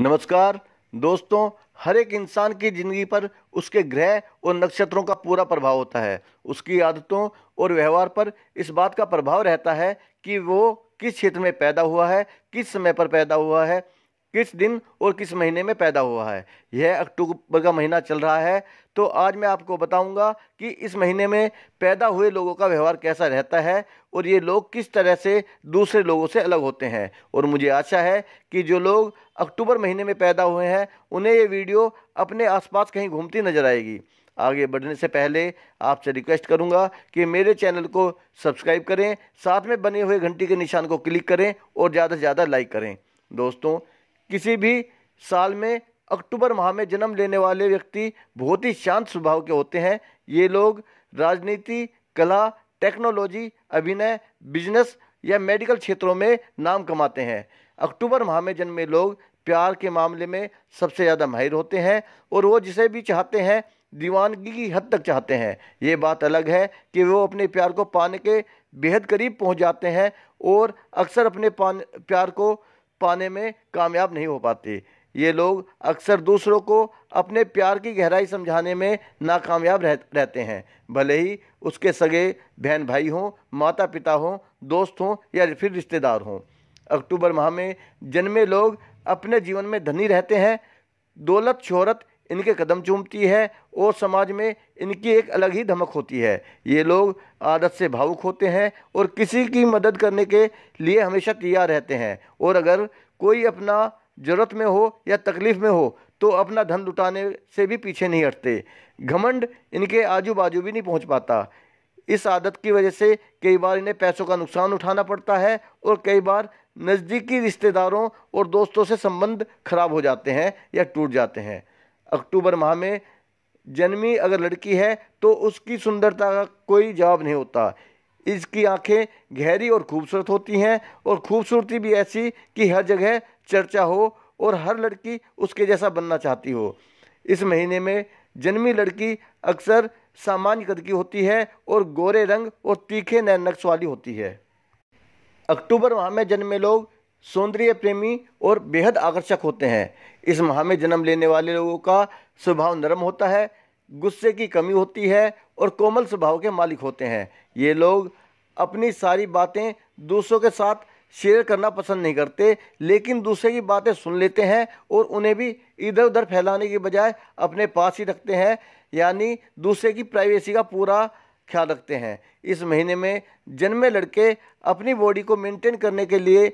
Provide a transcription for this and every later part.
नमस्कार दोस्तों हर एक इंसान की ज़िंदगी पर उसके ग्रह और नक्षत्रों का पूरा प्रभाव होता है उसकी आदतों और व्यवहार पर इस बात का प्रभाव रहता है कि वो किस क्षेत्र में पैदा हुआ है किस समय पर पैदा हुआ है किस दिन और किस महीने में पैदा हुआ है यह अक्टूबर का महीना चल रहा है तो आज मैं आपको बताऊंगा कि इस महीने में पैदा हुए लोगों का व्यवहार कैसा रहता है और ये लोग किस तरह से दूसरे लोगों से अलग होते हैं और मुझे आशा है कि जो लोग अक्टूबर महीने में पैदा हुए हैं उन्हें ये वीडियो अपने आसपास कहीं घूमती नजर आएगी आगे बढ़ने से पहले आपसे रिक्वेस्ट करूंगा कि मेरे चैनल को सब्सक्राइब करें साथ में बने हुए घंटी के निशान को क्लिक करें और ज़्यादा से ज़्यादा लाइक करें दोस्तों किसी भी साल में अक्टूबर माह में जन्म लेने वाले व्यक्ति बहुत ही शांत स्वभाव के होते हैं ये लोग राजनीति कला टेक्नोलॉजी अभिनय बिजनेस या मेडिकल क्षेत्रों में नाम कमाते हैं अक्टूबर माह में जन्मे लोग प्यार के मामले में सबसे ज़्यादा माहिर होते हैं और वो जिसे भी चाहते हैं दीवानगी की हद तक चाहते हैं ये बात अलग है कि वो अपने प्यार को पाने के बेहद करीब पहुंच जाते हैं और अक्सर अपने पान प्यार को पाने में कामयाब नहीं हो पाते ये लोग अक्सर दूसरों को अपने प्यार की गहराई समझाने में नाकामयाब रह, रहते हैं भले ही उसके सगे बहन भाई हों माता पिता हों दोस्त हों या फिर रिश्तेदार हों अक्टूबर माह में जन्मे लोग अपने जीवन में धनी रहते हैं दौलत शोहरत इनके कदम चूमती है और समाज में इनकी एक अलग ही धमक होती है ये लोग आदत से भावुक होते हैं और किसी की मदद करने के लिए हमेशा तैयार रहते हैं और अगर कोई अपना ज़रूरत में हो या तकलीफ़ में हो तो अपना धन लुटाने से भी पीछे नहीं हटते घमंड इनके आजू बाजू भी नहीं पहुंच पाता इस आदत की वजह से कई बार इन्हें पैसों का नुकसान उठाना पड़ता है और कई बार नज़दीकी रिश्तेदारों और दोस्तों से संबंध खराब हो जाते हैं या टूट जाते हैं अक्टूबर माह में जन्मी अगर लड़की है तो उसकी सुंदरता का कोई जवाब नहीं होता इसकी आंखें गहरी और खूबसूरत होती हैं और खूबसूरती भी ऐसी कि हर जगह चर्चा हो और हर लड़की उसके जैसा बनना चाहती हो इस महीने में जन्मी लड़की अक्सर सामान्य कद की होती है और गोरे रंग और तीखे नैन नक्श वाली होती है अक्टूबर माह में जन्मे लोग सौंदर्य प्रेमी और बेहद आकर्षक होते हैं इस माह में जन्म लेने वाले लोगों का स्वभाव नरम होता है गुस्से की कमी होती है और कोमल स्वभाव के मालिक होते हैं ये लोग अपनी सारी बातें दूसरों के साथ शेयर करना पसंद नहीं करते लेकिन दूसरे की बातें सुन लेते हैं और उन्हें भी इधर उधर फैलाने के बजाय अपने पास ही रखते हैं यानी दूसरे की प्राइवेसी का पूरा ख्याल रखते हैं इस महीने में जन्मे लड़के अपनी बॉडी को मेंटेन करने के लिए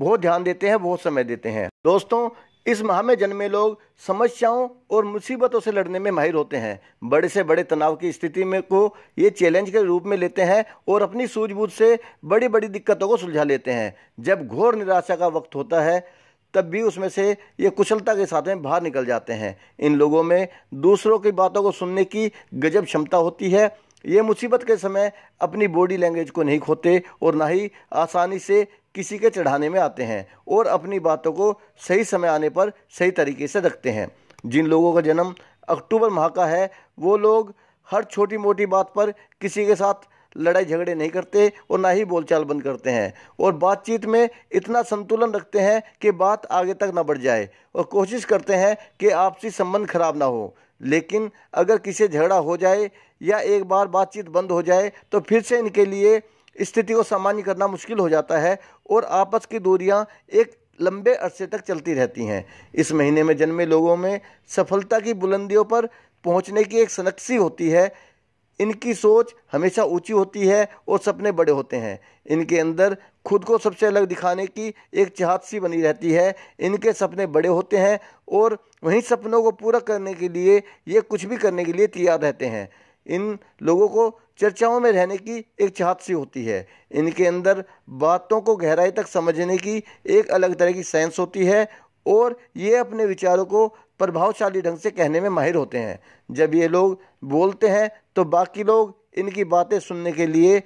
बहुत ध्यान देते हैं बहुत समय देते हैं दोस्तों इस माह में जन्मे लोग समस्याओं और मुसीबतों से लड़ने में माहिर होते हैं बड़े से बड़े तनाव की स्थिति में को ये चैलेंज के रूप में लेते हैं और अपनी सूझबूझ से बड़ी बड़ी दिक्कतों को सुलझा लेते हैं जब घोर निराशा का वक्त होता है तब भी उसमें से ये कुशलता के साथ में बाहर निकल जाते हैं इन लोगों में दूसरों की बातों को सुनने की गजब क्षमता होती है ये मुसीबत के समय अपनी बॉडी लैंग्वेज को नहीं खोते और ना ही आसानी से किसी के चढ़ाने में आते हैं और अपनी बातों को सही समय आने पर सही तरीके से रखते हैं जिन लोगों का जन्म अक्टूबर माह का है वो लोग हर छोटी मोटी बात पर किसी के साथ लड़ाई झगड़े नहीं करते और ना ही बोलचाल बंद करते हैं और बातचीत में इतना संतुलन रखते हैं कि बात आगे तक ना बढ़ जाए और कोशिश करते हैं कि आपसी संबंध खराब ना हो लेकिन अगर किसी झगड़ा हो जाए या एक बार बातचीत बंद हो जाए तो फिर से इनके लिए स्थिति को सामान्य करना मुश्किल हो जाता है और आपस की दूरियां एक लंबे अरसे तक चलती रहती हैं इस महीने में जन्मे लोगों में सफलता की बुलंदियों पर पहुंचने की एक सनकसी होती है इनकी सोच हमेशा ऊंची होती है और सपने बड़े होते हैं इनके अंदर खुद को सबसे अलग दिखाने की एक चाहत सी बनी रहती है इनके सपने बड़े होते हैं और वहीं सपनों को पूरा करने के लिए ये कुछ भी करने के लिए तैयार रहते हैं इन लोगों को चर्चाओं में रहने की एक चाहत सी होती है इनके अंदर बातों को गहराई तक समझने की एक अलग तरह की साइंस होती है और ये अपने विचारों को प्रभावशाली ढंग से कहने में माहिर होते हैं जब ये लोग बोलते हैं तो बाकी लोग इनकी बातें सुनने के लिए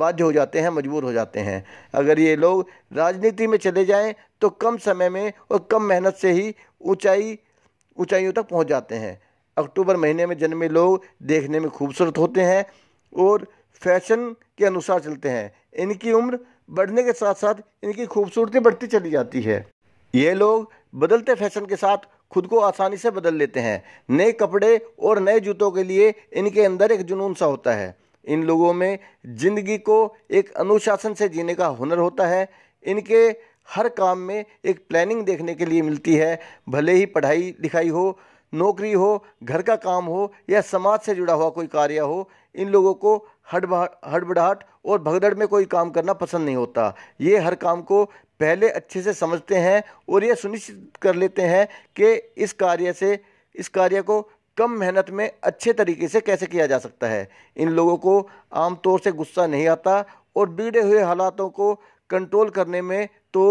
बाध्य हो जाते हैं मजबूर हो जाते हैं अगर ये लोग राजनीति में चले जाएं तो कम समय में और कम मेहनत से ही ऊंचाई ऊंचाइयों तक पहुंच जाते हैं अक्टूबर महीने में जन्मे लोग देखने में खूबसूरत होते हैं और फैशन के अनुसार चलते हैं इनकी उम्र बढ़ने के साथ साथ इनकी खूबसूरती बढ़ती चली जाती है ये लोग बदलते फैशन के साथ खुद को आसानी से बदल लेते हैं नए कपड़े और नए जूतों के लिए इनके अंदर एक जुनून सा होता है इन लोगों में जिंदगी को एक अनुशासन से जीने का हुनर होता है इनके हर काम में एक प्लानिंग देखने के लिए मिलती है भले ही पढ़ाई लिखाई हो नौकरी हो घर का काम हो या समाज से जुड़ा हुआ कोई कार्य हो इन लोगों को हड़बड़ाहट और भगदड़ में कोई काम करना पसंद नहीं होता ये हर काम को पहले अच्छे से समझते हैं और यह सुनिश्चित कर लेते हैं कि इस कार्य से इस कार्य को कम मेहनत में अच्छे तरीके से कैसे किया जा सकता है इन लोगों को आमतौर से गुस्सा नहीं आता और बिगड़े हुए हालातों को कंट्रोल करने में तो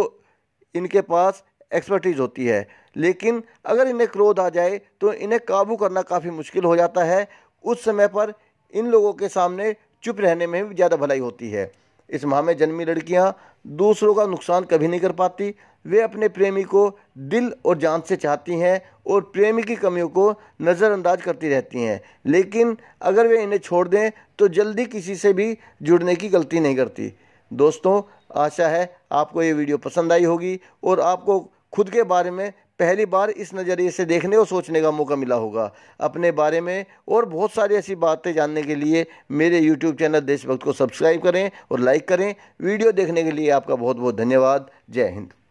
इनके पास एक्सपर्टीज़ होती है लेकिन अगर इन्हें क्रोध आ जाए तो इन्हें काबू करना काफ़ी मुश्किल हो जाता है उस समय पर इन लोगों के सामने चुप रहने में भी ज़्यादा भलाई होती है इस माह में जन्मी लड़कियां दूसरों का नुकसान कभी नहीं कर पाती वे अपने प्रेमी को दिल और जान से चाहती हैं और प्रेमी की कमियों को नज़रअंदाज करती रहती हैं लेकिन अगर वे इन्हें छोड़ दें तो जल्दी किसी से भी जुड़ने की गलती नहीं करती दोस्तों आशा है आपको ये वीडियो पसंद आई होगी और आपको खुद के बारे में पहली बार इस नज़रिए से देखने और सोचने का मौका मिला होगा अपने बारे में और बहुत सारी ऐसी बातें जानने के लिए मेरे यूट्यूब चैनल देशभक्त को सब्सक्राइब करें और लाइक करें वीडियो देखने के लिए आपका बहुत बहुत धन्यवाद जय हिंद